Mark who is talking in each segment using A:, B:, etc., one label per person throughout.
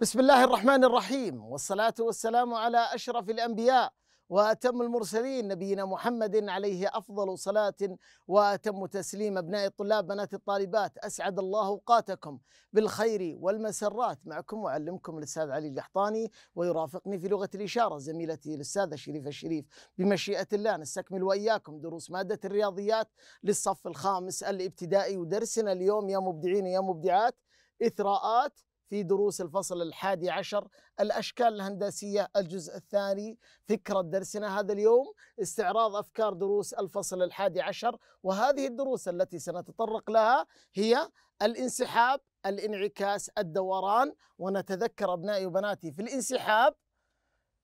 A: بسم الله الرحمن الرحيم والصلاة والسلام على أشرف الأنبياء وأتم المرسلين نبينا محمد عليه أفضل صلاة وأتم تسليم أبناء الطلاب بنات الطالبات أسعد الله أوقاتكم بالخير والمسرات معكم معلمكم الأستاذ علي القحطاني ويرافقني في لغة الإشارة زميلتي الأستاذة شريفة الشريف بمشيئة الله نستكمل وإياكم دروس مادة الرياضيات للصف الخامس الابتدائي ودرسنا اليوم يا مبدعين يا مبدعات إثراءات في دروس الفصل الحادي عشر الأشكال الهندسية الجزء الثاني فكرة درسنا هذا اليوم استعراض أفكار دروس الفصل الحادي عشر وهذه الدروس التي سنتطرق لها هي الانسحاب الانعكاس الدوران ونتذكر أبنائي وبناتي في الانسحاب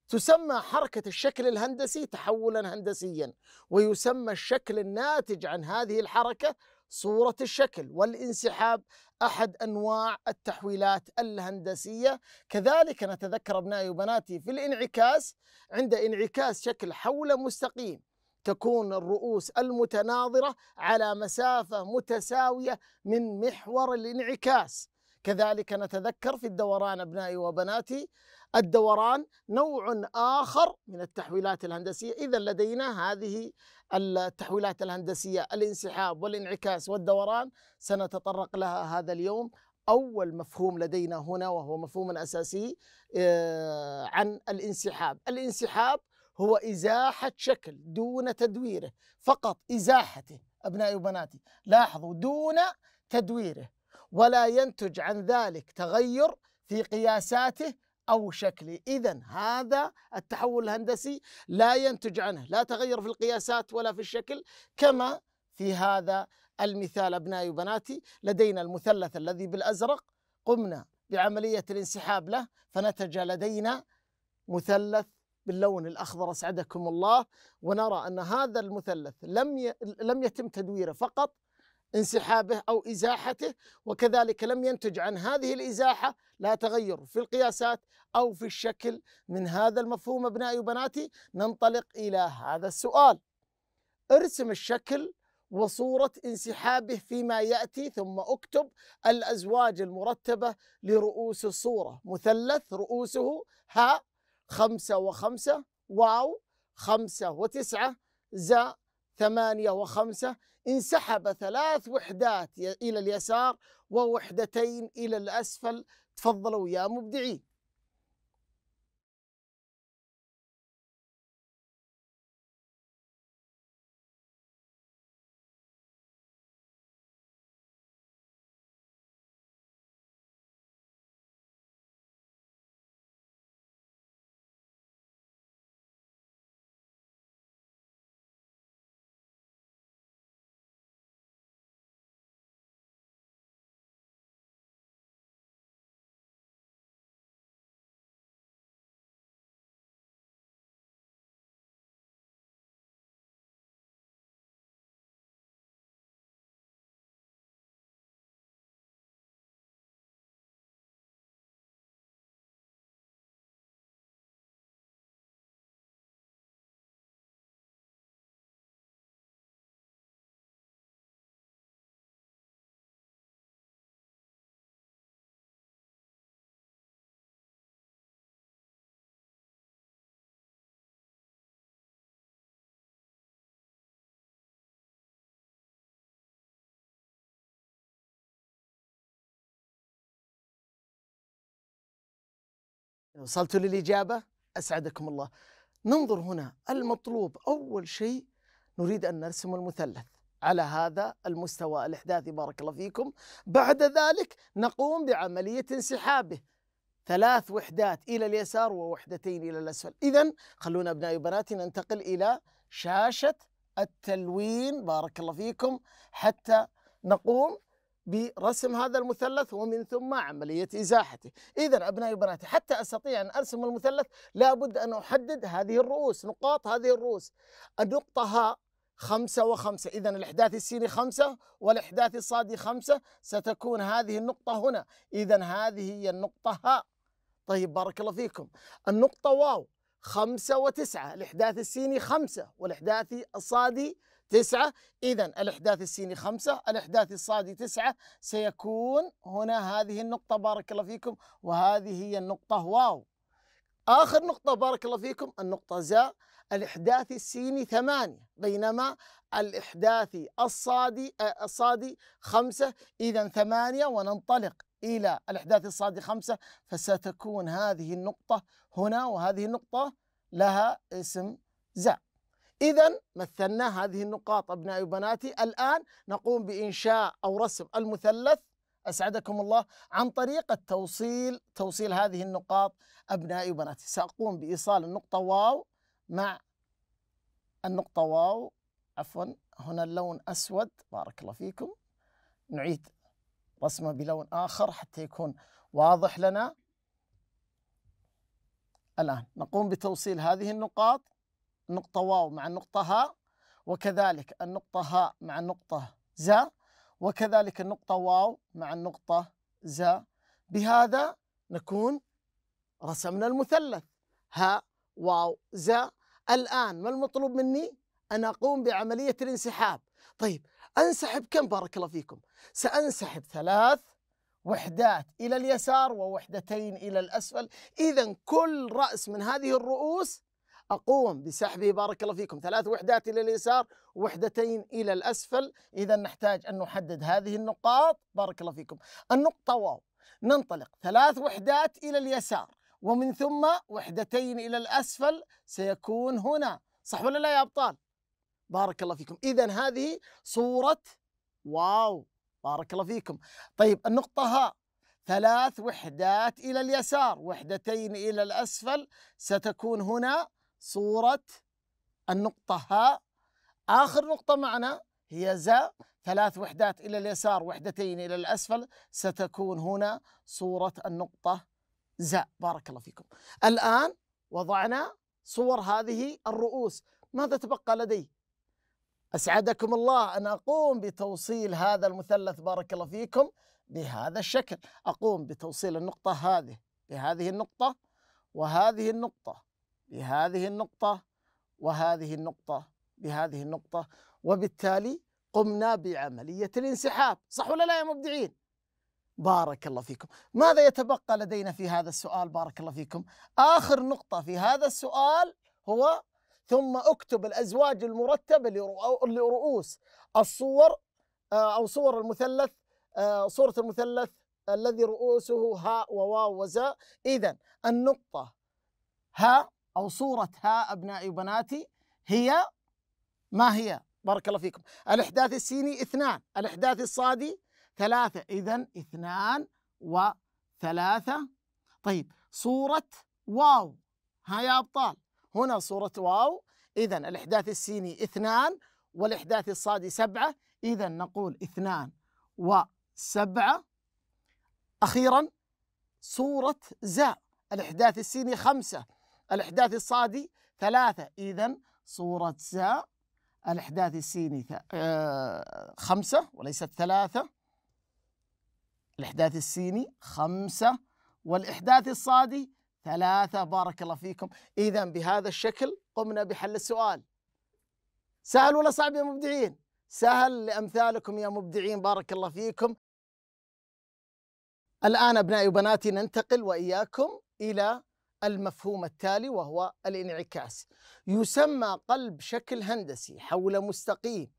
A: تسمى حركة الشكل الهندسي تحولا هندسيا ويسمى الشكل الناتج عن هذه الحركة صورة الشكل والانسحاب أحد أنواع التحويلات الهندسية كذلك نتذكر أبنائي وبناتي في الانعكاس عند انعكاس شكل حول مستقيم تكون الرؤوس المتناظرة على مسافة متساوية من محور الانعكاس كذلك نتذكر في الدوران أبنائي وبناتي الدوران نوع آخر من التحويلات الهندسية إذا لدينا هذه التحويلات الهندسية الانسحاب والانعكاس والدوران سنتطرق لها هذا اليوم أول مفهوم لدينا هنا وهو مفهوم أساسي آه، عن الانسحاب الانسحاب هو إزاحة شكل دون تدويره فقط إزاحته أبنائي وبناتي لاحظوا دون تدويره ولا ينتج عن ذلك تغير في قياساته أو شكله إذا هذا التحول الهندسي لا ينتج عنه لا تغير في القياسات ولا في الشكل كما في هذا المثال أبنائي وبناتي لدينا المثلث الذي بالأزرق قمنا بعملية الانسحاب له فنتج لدينا مثلث باللون الأخضر أسعدكم الله ونرى أن هذا المثلث لم لم يتم تدويره فقط انسحابه أو إزاحته وكذلك لم ينتج عن هذه الإزاحة لا تغير في القياسات أو في الشكل من هذا المفهوم أبنائي وبناتي ننطلق إلى هذا السؤال ارسم الشكل وصورة انسحابه فيما يأتي ثم اكتب الأزواج المرتبة لرؤوس الصورة مثلث رؤوسه هاء خمسة وخمسة واو خمسة وتسعة زاء ثمانية وخمسة انسحب ثلاث وحدات إلى اليسار ووحدتين إلى الأسفل تفضلوا يا مبدعين وصلتوا للإجابة أسعدكم الله ننظر هنا المطلوب أول شيء نريد أن نرسم المثلث على هذا المستوى الإحداثي بارك الله فيكم بعد ذلك نقوم بعملية انسحابه ثلاث وحدات إلى اليسار ووحدتين إلى الأسفل إذا خلونا أبنائي وبناتي ننتقل إلى شاشة التلوين بارك الله فيكم حتى نقوم برسم هذا المثلث ومن ثم عملية إزاحته إذا أبنائي وبناتي حتى أستطيع أن أرسم المثلث لابد أن أحدد هذه الرؤوس نقاط هذه الرؤوس النقطة ها خمسة وخمسة إذا الإحداث السيني خمسة والإحداث الصادي خمسة ستكون هذه النقطة هنا إذا هذه هي النقطة ها طيب بارك الله فيكم النقطة واو خمسة وتسعة الإحداث السيني خمسة والإحداث الصادي تسعة إذا الإحداث السيني خمسة الإحداث الصادي تسعة سيكون هنا هذه النقطة بارك الله فيكم وهذه هي النقطة واو آخر نقطة بارك الله فيكم النقطة زاء الإحداث السيني ثمانية بينما الإحداث الصادي آه، الصادي خمسة إذا ثمانية وننطلق إلى الإحداث الصادي خمسة فستكون هذه النقطة هنا وهذه النقطة لها اسم زاء إذا مثلنا هذه النقاط أبنائي وبناتي الآن نقوم بإنشاء أو رسم المثلث أسعدكم الله عن طريق التوصيل توصيل هذه النقاط أبنائي وبناتي سأقوم بإيصال النقطة واو مع النقطة واو عفوا هنا اللون أسود بارك الله فيكم نعيد رسمه بلون آخر حتى يكون واضح لنا الآن نقوم بتوصيل هذه النقاط النقطة واو مع النقطة ها وكذلك النقطة ها مع النقطة زا وكذلك النقطة واو مع النقطة زا بهذا نكون رسمنا المثلث ها واو زا الآن ما المطلوب مني؟ أن أقوم بعملية الانسحاب طيب أنسحب كم بارك الله فيكم؟ سأنسحب ثلاث وحدات إلى اليسار ووحدتين إلى الأسفل إذا كل رأس من هذه الرؤوس أقوم بسحبه بارك الله فيكم ثلاث وحدات إلى اليسار وحدتين إلى الأسفل إذا نحتاج أن نحدد هذه النقاط بارك الله فيكم النقطة واو ننطلق ثلاث وحدات إلى اليسار ومن ثم وحدتين إلى الأسفل سيكون هنا صح ولا لا يا أبطال بارك الله فيكم إذا هذه صورة واو بارك الله فيكم طيب النقطة ها ثلاث وحدات إلى اليسار وحدتين إلى الأسفل ستكون هنا صورة النقطة ها آخر نقطة معنا هي زا ثلاث وحدات إلى اليسار وحدتين إلى الأسفل ستكون هنا صورة النقطة زا بارك الله فيكم الآن وضعنا صور هذه الرؤوس ماذا تبقى لدي؟ أسعدكم الله أن أقوم بتوصيل هذا المثلث بارك الله فيكم بهذا الشكل أقوم بتوصيل النقطة هذه بهذه النقطة وهذه النقطة بهذه النقطة وهذه النقطة بهذه النقطة وبالتالي قمنا بعملية الانسحاب صح ولا لا يا مبدعين؟ بارك الله فيكم ماذا يتبقى لدينا في هذا السؤال بارك الله فيكم آخر نقطة في هذا السؤال هو ثم اكتب الأزواج المرتبة لرؤوس الصور آه، أو صور المثلث آه، صورة المثلث الذي رؤوسه هاء وواو وزاء إذا النقطة هاء أو صورة ها أبنائي وبناتي هي ما هي بارك الله فيكم الإحداث السيني اثنان الإحداث الصادي ثلاثة إذا اثنان وثلاثة طيب صورة واو ها يا أبطال هنا صورة واو إذا الإحداث السيني اثنان والإحداث الصادي سبعة إذا نقول اثنان وسبعة أخيرا صورة زاء الإحداث السيني خمسة الإحداث الصادي ثلاثة إذا صورة زاء الإحداث السيني آه، خمسة وليست ثلاثة الإحداث السيني خمسة والإحداث الصادي ثلاثة بارك الله فيكم إذا بهذا الشكل قمنا بحل السؤال سهل ولا صعب يا مبدعين سهل لأمثالكم يا مبدعين بارك الله فيكم الآن أبنائي وبناتي ننتقل وإياكم إلى المفهوم التالي وهو الانعكاس يسمى قلب شكل هندسي حول مستقيم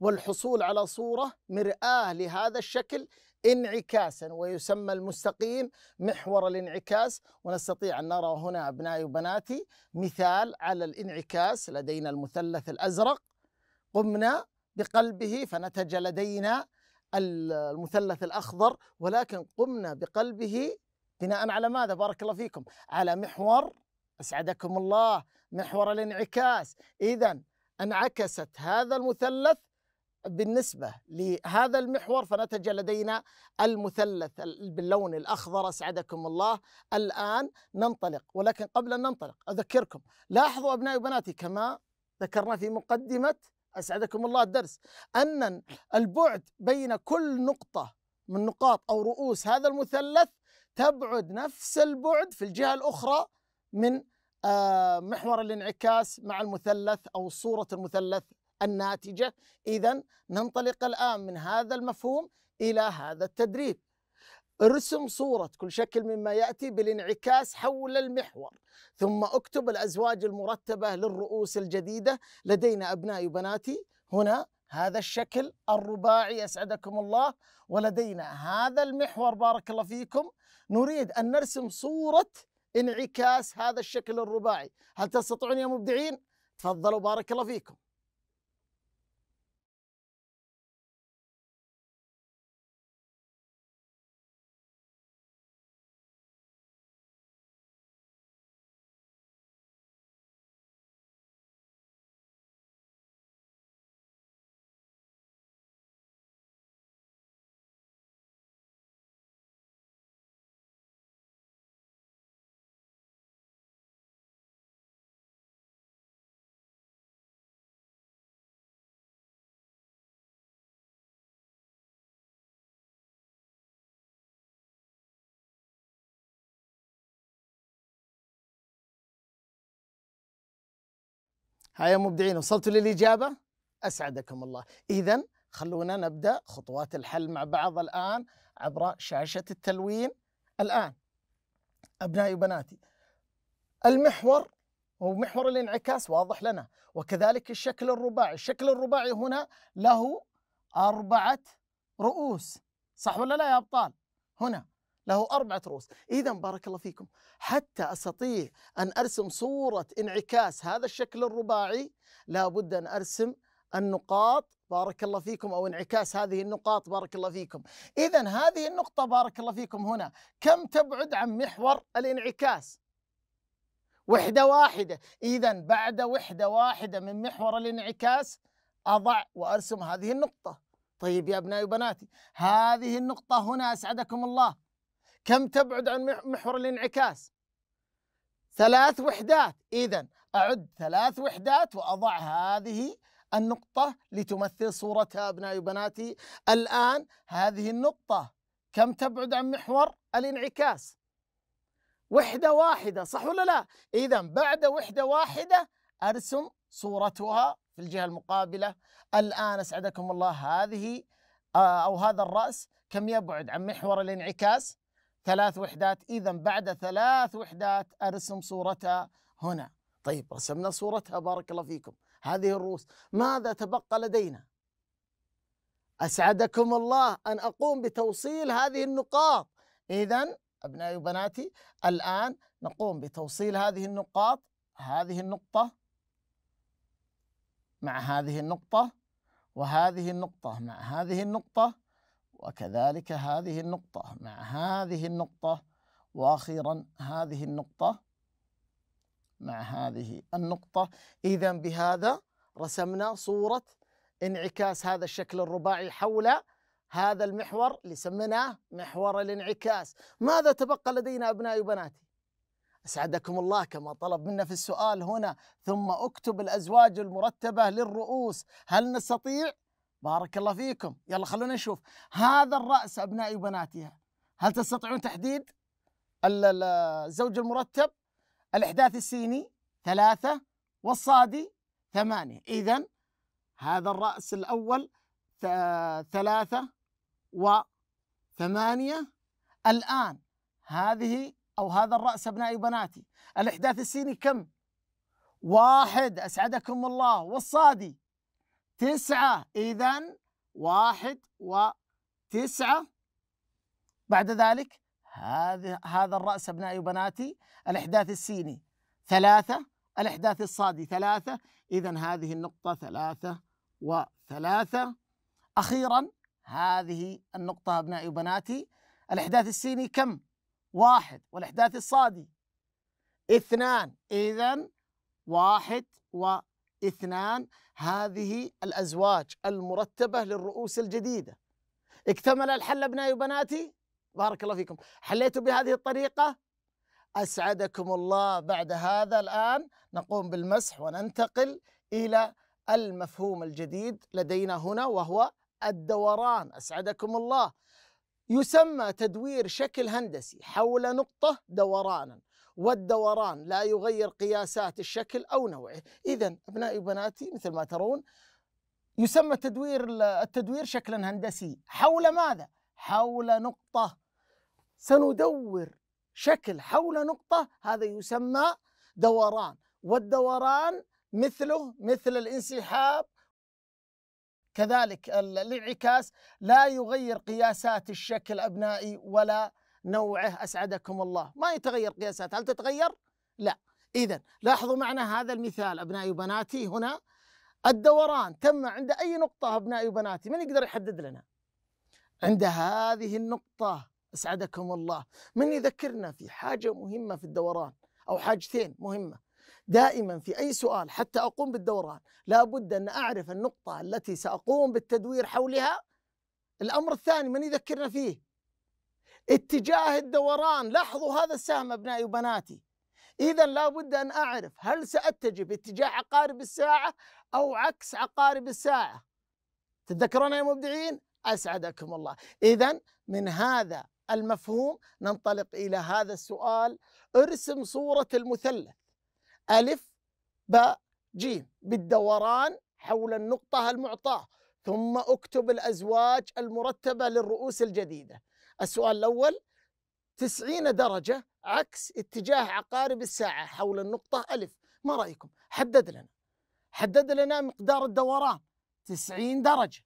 A: والحصول على صورة مرآة لهذا الشكل انعكاسا ويسمى المستقيم محور الانعكاس ونستطيع أن نرى هنا أبنائي وبناتي مثال على الانعكاس لدينا المثلث الأزرق قمنا بقلبه فنتج لدينا المثلث الأخضر ولكن قمنا بقلبه بناء على ماذا بارك الله فيكم على محور أسعدكم الله محور الانعكاس إذا انعكست هذا المثلث بالنسبة لهذا المحور فنتج لدينا المثلث باللون الأخضر أسعدكم الله الآن ننطلق ولكن قبل أن ننطلق أذكركم لاحظوا أبنائي وبناتي كما ذكرنا في مقدمة أسعدكم الله الدرس أن البعد بين كل نقطة من نقاط أو رؤوس هذا المثلث تبعد نفس البعد في الجهة الأخرى من آه، محور الانعكاس مع المثلث أو صورة المثلث الناتجة إذا ننطلق الآن من هذا المفهوم إلى هذا التدريب ارسم صورة كل شكل مما يأتي بالانعكاس حول المحور ثم اكتب الأزواج المرتبة للرؤوس الجديدة لدينا أبنائي وبناتي هنا هذا الشكل الرباعي أسعدكم الله ولدينا هذا المحور بارك الله فيكم نريد أن نرسم صورة انعكاس هذا الشكل الرباعي هل تستطيعون يا مبدعين؟ تفضلوا بارك الله فيكم ها يا مبدعين وصلتوا للإجابة؟ أسعدكم الله إذا خلونا نبدأ خطوات الحل مع بعض الآن عبر شاشة التلوين الآن أبنائي وبناتي المحور هو محور الانعكاس واضح لنا وكذلك الشكل الرباعي الشكل الرباعي هنا له أربعة رؤوس صح ولا لا يا أبطال هنا له أربعة رؤوس إذا بارك الله فيكم حتى أستطيع أن أرسم صورة انعكاس هذا الشكل الرباعي لابد أن أرسم النقاط بارك الله فيكم أو انعكاس هذه النقاط بارك الله فيكم إذا هذه النقطة بارك الله فيكم هنا كم تبعد عن محور الانعكاس وحدة واحدة إذا بعد وحدة واحدة من محور الانعكاس أضع وأرسم هذه النقطة طيب يا أبنائي وبناتي هذه النقطة هنا أسعدكم الله كم تبعد عن محور الانعكاس ثلاث وحدات إذا أعد ثلاث وحدات وأضع هذه النقطة لتمثل صورتها أبنائي وبناتي الآن هذه النقطة كم تبعد عن محور الانعكاس وحدة واحدة صح ولا لا إذا بعد وحدة واحدة أرسم صورتها في الجهة المقابلة الآن أسعدكم الله هذه آه، أو هذا الرأس كم يبعد عن محور الانعكاس ثلاث وحدات إذا بعد ثلاث وحدات أرسم صورتها هنا طيب رسمنا صورتها بارك الله فيكم هذه الروس ماذا تبقى لدينا أسعدكم الله أن أقوم بتوصيل هذه النقاط إذا أبنائي وبناتي الآن نقوم بتوصيل هذه النقاط هذه النقطة مع هذه النقطة وهذه النقطة مع هذه النقطة وكذلك هذه النقطة مع هذه النقطة وأخيرا هذه النقطة مع هذه النقطة إذا بهذا رسمنا صورة انعكاس هذا الشكل الرباعي حول هذا المحور اللي سميناه محور الانعكاس ماذا تبقى لدينا أبنائي وبناتي أسعدكم الله كما طلب منا في السؤال هنا ثم أكتب الأزواج المرتبة للرؤوس هل نستطيع؟ بارك الله فيكم يلا خلونا نشوف هذا الرأس أبنائي وبناتي هل تستطيعون تحديد الزوج المرتب الإحداث السيني ثلاثة والصادي ثمانية إذا هذا الرأس الأول ثلاثة وثمانية الآن هذه أو هذا الرأس أبنائي وبناتي الإحداث السيني كم؟ واحد أسعدكم الله والصادي تسعة إذا واحد وتسعة بعد ذلك هذا هذا الرأس أبنائي وبناتي الإحداث السيني ثلاثة الإحداث الصادي ثلاثة إذا هذه النقطة ثلاثة وثلاثة أخيرا هذه النقطة أبنائي وبناتي الإحداث السيني كم؟ واحد والإحداث الصادي اثنان إذا واحد و اثنان هذه الأزواج المرتبة للرؤوس الجديدة اكتمل الحل أبنائي وبناتي بارك الله فيكم حليتوا بهذه الطريقة أسعدكم الله بعد هذا الآن نقوم بالمسح وننتقل إلى المفهوم الجديد لدينا هنا وهو الدوران أسعدكم الله يسمى تدوير شكل هندسي حول نقطة دورانا والدوران لا يغير قياسات الشكل أو نوعه إذا أبنائي وبناتي مثل ما ترون يسمى التدوير التدوير شكلا هندسي حول ماذا؟ حول نقطة سندور شكل حول نقطة هذا يسمى دوران والدوران مثله مثل الانسحاب كذلك الانعكاس لا يغير قياسات الشكل أبنائي ولا نوعه أسعدكم الله ما يتغير قياسات هل تتغير؟ لا إذا لاحظوا معنا هذا المثال أبنائي وبناتي هنا الدوران تم عند أي نقطة أبنائي وبناتي من يقدر يحدد لنا عند هذه النقطة أسعدكم الله من يذكرنا في حاجة مهمة في الدوران أو حاجتين مهمة دائما في أي سؤال حتى أقوم بالدوران لابد أن أعرف النقطة التي سأقوم بالتدوير حولها الأمر الثاني من يذكرنا فيه اتجاه الدوران لاحظوا هذا السهم أبنائي وبناتي إذا لابد أن أعرف هل سأتجه باتجاه عقارب الساعة أو عكس عقارب الساعة تتذكرون يا مبدعين أسعدكم الله إذا من هذا المفهوم ننطلق إلى هذا السؤال ارسم صورة المثلث ألف باء جيم بالدوران حول النقطة المعطاة ثم اكتب الأزواج المرتبة للرؤوس الجديدة السؤال الأول 90 درجة عكس اتجاه عقارب الساعة حول النقطة ألف ما رأيكم؟ حدد لنا حدد لنا مقدار الدوران 90 درجة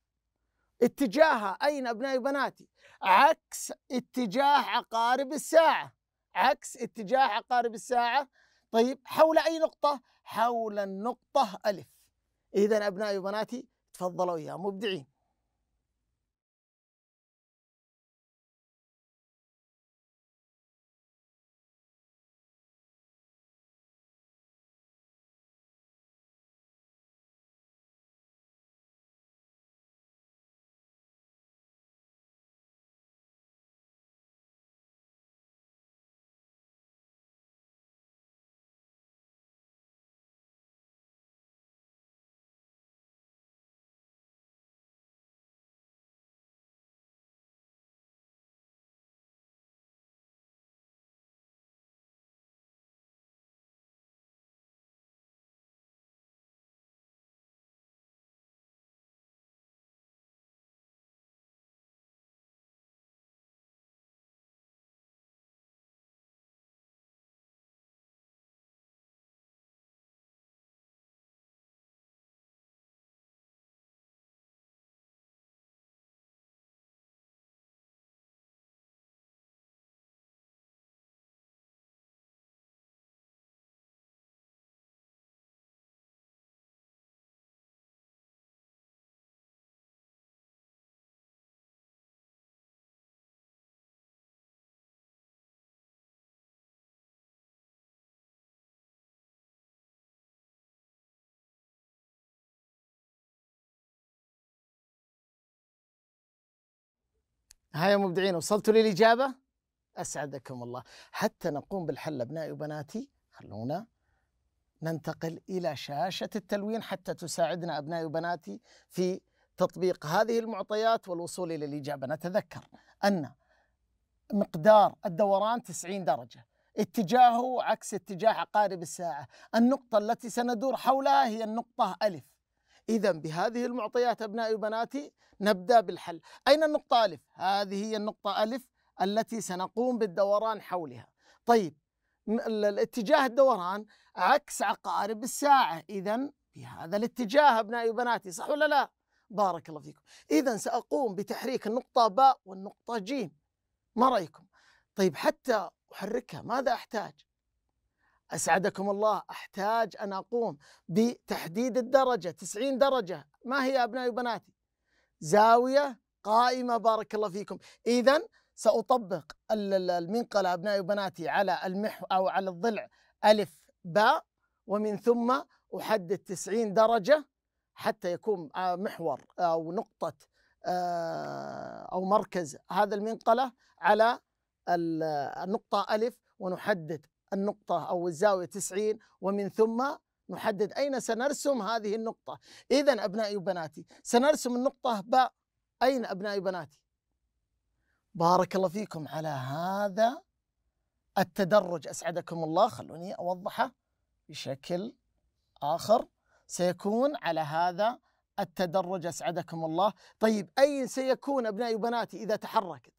A: اتجاهها أين أبنائي وبناتي؟ عكس اتجاه عقارب الساعة عكس اتجاه عقارب الساعة طيب حول أي نقطة؟ حول النقطة ألف إذا أبنائي وبناتي تفضلوا يا مبدعين ها يا مبدعين وصلتوا للإجابة؟ أسعدكم الله حتى نقوم بالحل أبنائي وبناتي خلونا ننتقل إلى شاشة التلوين حتى تساعدنا أبنائي وبناتي في تطبيق هذه المعطيات والوصول إلى الإجابة نتذكر أن مقدار الدوران 90 درجة اتجاهه عكس اتجاه عقارب الساعة النقطة التي سندور حولها هي النقطة ألف إذا بهذه المعطيات أبنائي وبناتي نبدأ بالحل أين النقطة ألف؟ هذه هي النقطة ألف التي سنقوم بالدوران حولها طيب الاتجاه الدوران عكس عقارب الساعة إذا بهذا الاتجاه أبنائي وبناتي صح ولا لا؟ بارك الله فيكم إذا سأقوم بتحريك النقطة باء والنقطة جيم ما رأيكم؟ طيب حتى أحركها ماذا أحتاج؟ أسعدكم الله أحتاج أن أقوم بتحديد الدرجة 90 درجة ما هي أبنائي وبناتي زاوية قائمة بارك الله فيكم إذا سأطبق المنقلة أبنائي وبناتي على المحو أو على الضلع ألف باء ومن ثم أحدد 90 درجة حتى يكون آه، محور أو نقطة آه، أو مركز هذا المنقلة على النقطة ألف ونحدد النقطة أو الزاوية 90 ومن ثم نحدد أين سنرسم هذه النقطة إذا أبنائي وبناتي سنرسم النقطة باء أين أبنائي وبناتي بارك الله فيكم على هذا التدرج أسعدكم الله خلوني أوضحه بشكل آخر سيكون على هذا التدرج أسعدكم الله طيب أين سيكون أبنائي وبناتي إذا تحركت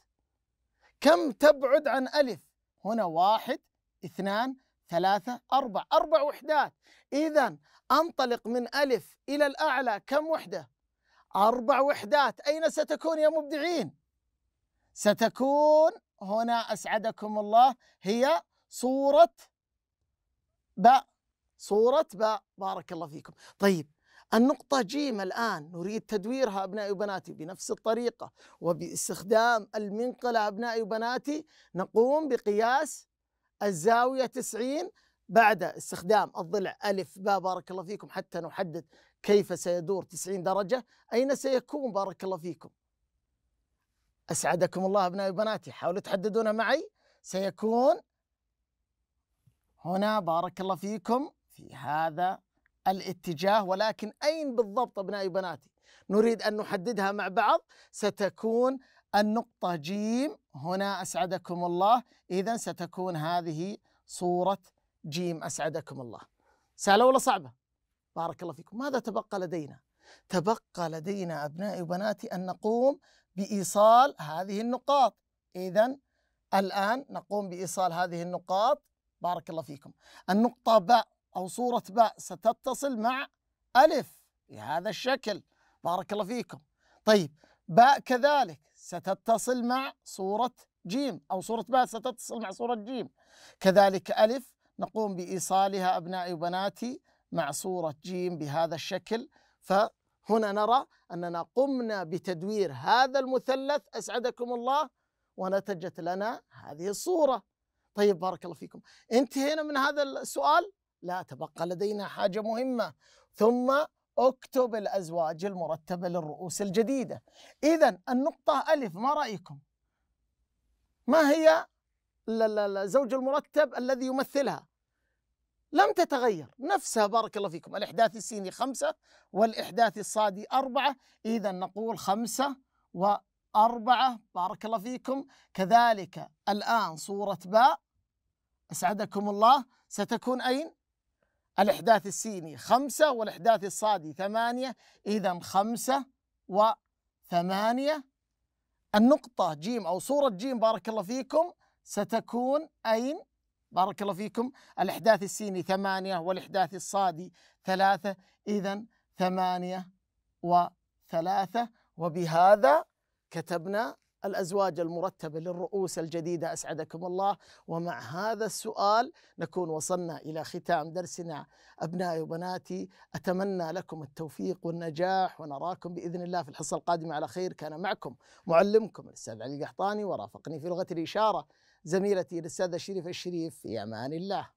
A: كم تبعد عن ألف هنا واحد اثنان ثلاثة أربع أربع وحدات إذا أنطلق من ألف إلى الأعلى كم وحدة؟ أربع وحدات أين ستكون يا مبدعين؟ ستكون هنا أسعدكم الله هي صورة باء صورة باء بارك الله فيكم طيب النقطة جيم الآن نريد تدويرها أبنائي وبناتي بنفس الطريقة وباستخدام المنقلة أبنائي وبناتي نقوم بقياس الزاوية 90 بعد استخدام الضلع ألف باء بارك الله فيكم حتى نحدد كيف سيدور 90 درجة أين سيكون بارك الله فيكم أسعدكم الله أبنائي وبناتي حاولوا تحددونها معي سيكون هنا بارك الله فيكم في هذا الاتجاه ولكن أين بالضبط أبنائي وبناتي نريد أن نحددها مع بعض ستكون النقطة جيم هنا أسعدكم الله إذا ستكون هذه صورة جيم أسعدكم الله سهلة ولا صعبة؟ بارك الله فيكم ماذا تبقى لدينا؟ تبقى لدينا أبنائي وبناتي أن نقوم بإيصال هذه النقاط إذا الآن نقوم بإيصال هذه النقاط بارك الله فيكم النقطة باء أو صورة باء ستتصل مع ألف بهذا الشكل بارك الله فيكم طيب باء كذلك ستتصل مع صورة جيم أو صورة باء ستتصل مع صورة جيم كذلك ألف نقوم بإيصالها أبنائي وبناتي مع صورة جيم بهذا الشكل فهنا نرى أننا قمنا بتدوير هذا المثلث أسعدكم الله ونتجت لنا هذه الصورة طيب بارك الله فيكم انتهينا من هذا السؤال لا تبقى لدينا حاجة مهمة ثم اكتب الأزواج المرتبة للرؤوس الجديدة إذا النقطة ألف ما رأيكم ما هي الزوج المرتب الذي يمثلها لم تتغير نفسها بارك الله فيكم الإحداث السيني خمسة والإحداث الصادي أربعة إذا نقول خمسة وأربعة بارك الله فيكم كذلك الآن صورة باء أسعدكم الله ستكون أين؟ الإحداث السيني خمسة والإحداث الصادي ثمانية إذا خمسة وثمانية النقطة جيم أو صورة جيم بارك الله فيكم ستكون أين؟ بارك الله فيكم الإحداث السيني ثمانية والإحداث الصادي ثلاثة إذا ثمانية وثلاثة وبهذا كتبنا الازواج المرتبه للرؤوس الجديده اسعدكم الله ومع هذا السؤال نكون وصلنا الى ختام درسنا ابنائي وبناتي اتمنى لكم التوفيق والنجاح ونراكم باذن الله في الحصه القادمه على خير كان معكم معلمكم الاستاذ علي القحطاني ورافقني في لغه الاشاره زميلتي الاستاذه شريف الشريف في امان الله